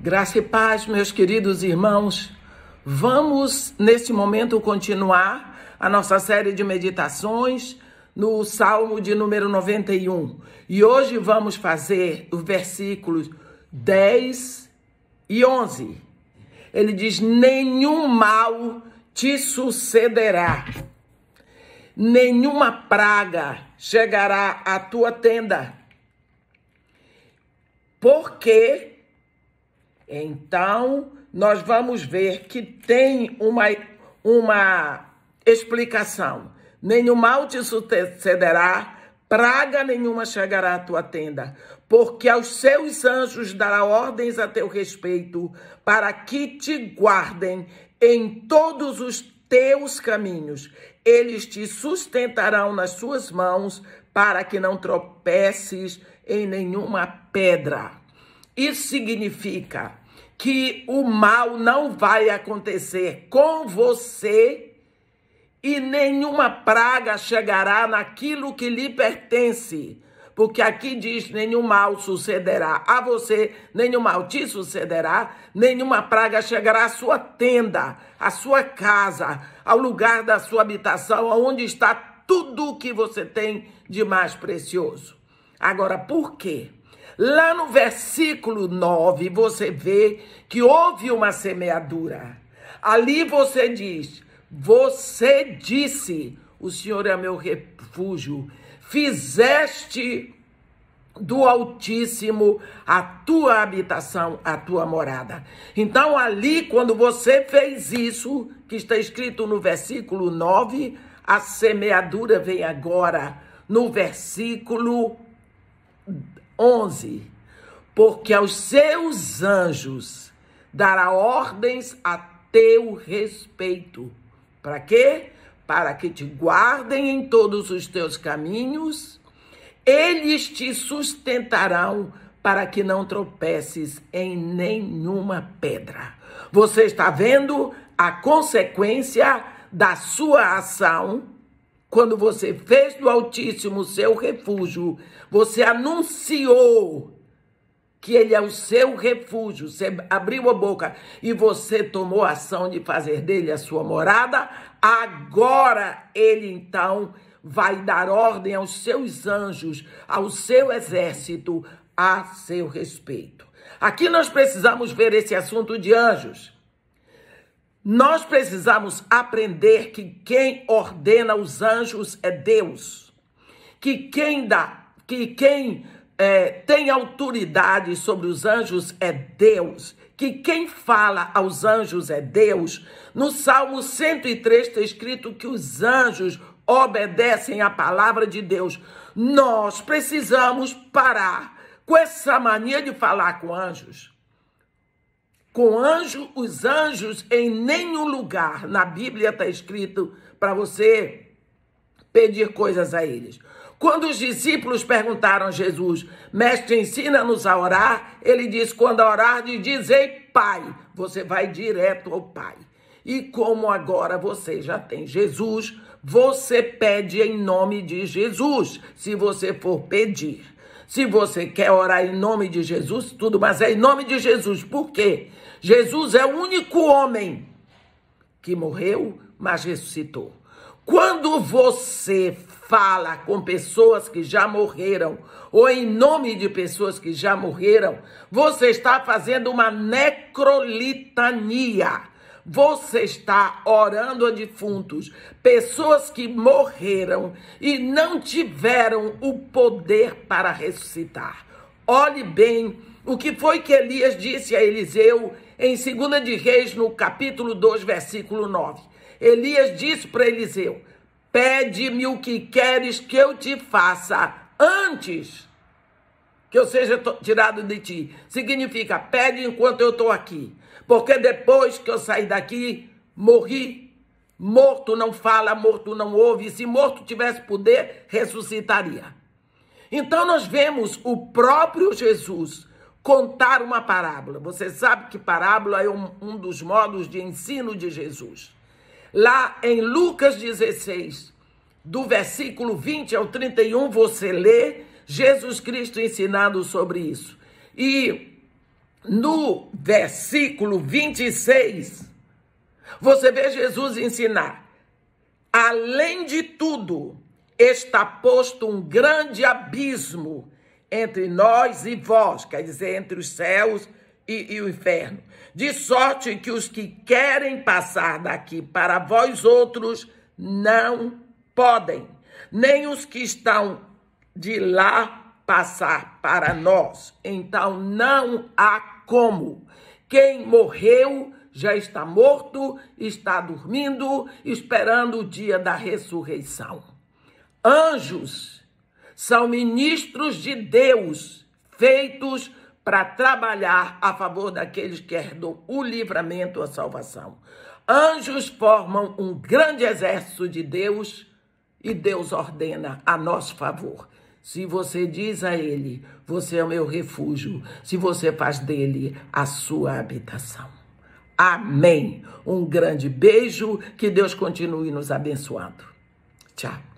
Graça e paz, meus queridos irmãos. Vamos, neste momento, continuar a nossa série de meditações no Salmo de número 91. E hoje vamos fazer os versículos 10 e 11. Ele diz: Nenhum mal te sucederá, nenhuma praga chegará à tua tenda, porque então, nós vamos ver que tem uma, uma explicação. Nenhum mal te sucederá, praga nenhuma chegará à tua tenda, porque aos seus anjos dará ordens a teu respeito, para que te guardem em todos os teus caminhos. Eles te sustentarão nas suas mãos, para que não tropeces em nenhuma pedra. Isso significa que o mal não vai acontecer com você e nenhuma praga chegará naquilo que lhe pertence. Porque aqui diz: nenhum mal sucederá a você, nenhum mal te sucederá, nenhuma praga chegará à sua tenda, à sua casa, ao lugar da sua habitação, aonde está tudo o que você tem de mais precioso. Agora, por quê? Lá no versículo 9, você vê que houve uma semeadura. Ali você diz: Você disse, o Senhor é meu refúgio, fizeste do Altíssimo a tua habitação, a tua morada. Então, ali, quando você fez isso, que está escrito no versículo 9, a semeadura vem agora no versículo 11. Porque aos seus anjos dará ordens a teu respeito. Para quê? Para que te guardem em todos os teus caminhos, eles te sustentarão para que não tropeces em nenhuma pedra. Você está vendo a consequência da sua ação quando você fez do Altíssimo seu refúgio, você anunciou que ele é o seu refúgio. Você abriu a boca e você tomou a ação de fazer dele a sua morada. Agora ele então vai dar ordem aos seus anjos, ao seu exército, a seu respeito. Aqui nós precisamos ver esse assunto de anjos. Nós precisamos aprender que quem ordena os anjos é Deus, que quem dá, que quem é, tem autoridade sobre os anjos é Deus, que quem fala aos anjos é Deus. No Salmo 103 está escrito que os anjos obedecem à palavra de Deus. Nós precisamos parar com essa mania de falar com anjos com anjo, os anjos em nenhum lugar na Bíblia está escrito para você pedir coisas a eles. Quando os discípulos perguntaram a Jesus, mestre, ensina-nos a orar, ele disse: quando orar, dizei Pai, você vai direto ao Pai. E como agora você já tem Jesus, você pede em nome de Jesus, se você for pedir. Se você quer orar em nome de Jesus, tudo, mas é em nome de Jesus. Por quê? Jesus é o único homem que morreu, mas ressuscitou. Quando você fala com pessoas que já morreram, ou em nome de pessoas que já morreram, você está fazendo uma necrolitania. Você está orando a defuntos, pessoas que morreram e não tiveram o poder para ressuscitar. Olhe bem o que foi que Elias disse a Eliseu em 2 de Reis, no capítulo 2, versículo 9. Elias disse para Eliseu: Pede-me o que queres que eu te faça antes que eu seja tirado de ti. Significa, pede enquanto eu estou aqui. Porque depois que eu sair daqui, morri. Morto não fala, morto não ouve. se morto tivesse poder, ressuscitaria. Então nós vemos o próprio Jesus contar uma parábola. Você sabe que parábola é um, um dos modos de ensino de Jesus. Lá em Lucas 16, do versículo 20 ao 31, você lê Jesus Cristo ensinando sobre isso. E no versículo 26, você vê Jesus ensinar: além de tudo, está posto um grande abismo entre nós e vós, quer dizer, entre os céus e, e, o inferno. De sorte que os que querem passar daqui para vós outros não podem, nem os que estão de lá passar para nós. Então não há como. Quem morreu já está morto, está dormindo, esperando o dia da ressurreição. Anjos são ministros de Deus, feitos para trabalhar a favor daqueles que herdam o livramento, a salvação. Anjos formam um grande exército de Deus e Deus ordena a nosso favor. Se você diz a Ele, você é o meu refúgio, se você faz dele a sua habitação. Amém. Um grande beijo, que Deus continue nos abençoando. Tchau.